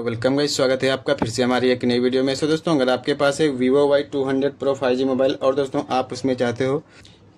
तो welcome guys स्वागत है आपका फिर से हमारी एक नई वीडियो में सो दोस्तों अगर आपके पास है Vivo Y two hundred pro five G mobile और दोस्तों आप उसमें चाहते हो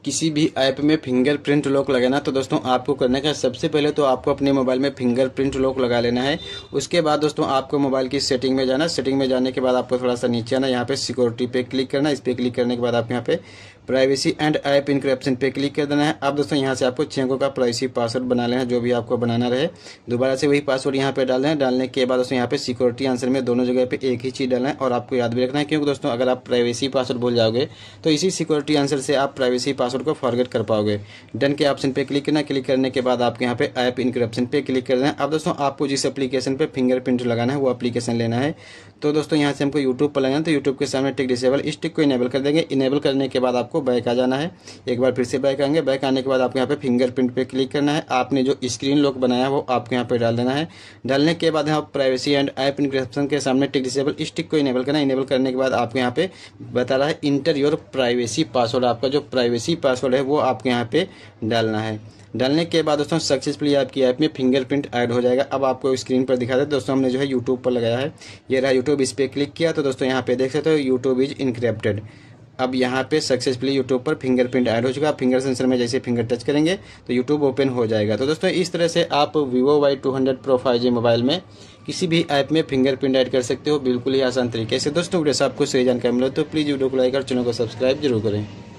किसी भी ऐप में फिंगरप्रिंट लॉक लगाना तो दोस्तों आपको करने का सबसे पहले तो आपको अपने मोबाइल में फिंगरप्रिंट लॉक लगा लेना है उसके बाद दोस्तों आपको मोबाइल की सेटिंग में जाना सेटिंग में जाने के बाद आपको थोड़ा सा नीचे आना यहाँ पे सिक्योरिटी पे क्लिक करना इस पर क्लिक करने के बाद आप यहाँ पे प्राइवेसी एंड ऐप ऑप्शन पे क्लिक कर देना है अब दोस्तों यहाँ से आपको छः अंकों का प्राइवेसी पासवर्ड बना लेना है जो भी आपको बनाना रहे दोबारा से वही पासवर्ड यहाँ पे डाल है डालने के बाद दोस्तों यहाँ पे सिक्योरिटी आंसर में दोनों जगह पे एक ही चीज़ डालना है और आपको याद भी रखना है क्योंकि दोस्तों अगर आप प्राइवेसी पासवर्ड भूल जाओगे तो इसी सिक्योरिटी आंसर से आप प्राइवेसी पासवर्ड को फॉरगेट कर पाओगे डन के ऑप्शन पर क्लिक करना क्लिक करने के बाद आपके यहाँ पे ऐप इनक्रप्शन पे क्लिक कर देना अब दोस्तों आपको जिस एप्लीकेशन पर फिंगरप्रिंट लगाना है वो एप्लीकेशन लेना है तो दोस्तों यहाँ से हमको यूट्यूब पर लगाना तो यूट्यूब के सामने टिक डिसेबल इस टिक को इनेबल कर देंगे इनेबल करने के बाद आप आपको बैक आ जाना है एक बार फिर से बैक आएंगे बैक आने के बाद आपको यहाँ पे फिंगरप्रिंट पे क्लिक करना है आपने जो स्क्रीन लॉक बनाया है वो आपको यहाँ पे डाल देना है डालने के बाद यहाँ प्राइवेसी एंड ऐप इनक्रिप्शन के सामने टिक डिसेबल स्टिक को इनेबल करना है इनेबल करने के बाद आपको यहाँ पे बता रहा है इंटर योर प्राइवेसी पासवर्ड आपका जो प्राइवेसी पासवर्ड है वो आपको यहाँ पे डालना है डालने के बाद दोस्तों सक्सेसफुली आपकी ऐप में फिंगरप्रिंट ऐड हो जाएगा अब आपको स्क्रीन पर दिखा दे दोस्तों हमने जो है यूट्यूब पर लगाया है ये रहा यूट्यूब इस पर क्लिक किया तो दोस्तों यहाँ पे देख सकते हो यूट्यूब इज इनक्रिप्टेड अब यहाँ पे सक्सेसफुली यूट्यूब पर फिंगरप्रिंट ऐड हो चुका है फिंगर सेंसर में जैसे फिंगर टच करेंगे तो यूट्यूब ओपन हो जाएगा तो दोस्तों इस तरह से आप Vivo Y two hundred pro five G mobile में किसी भी ऐप में फिंगरप्रिंट ऐड कर सकते हो बिल्कुल ही आसान तरीके से दोस्तों वीडियो से आपको सही जानकारी मिले तो प्लीज़ वीडियो को लाइक और चैनल को सब्सक्राइब जरूर करें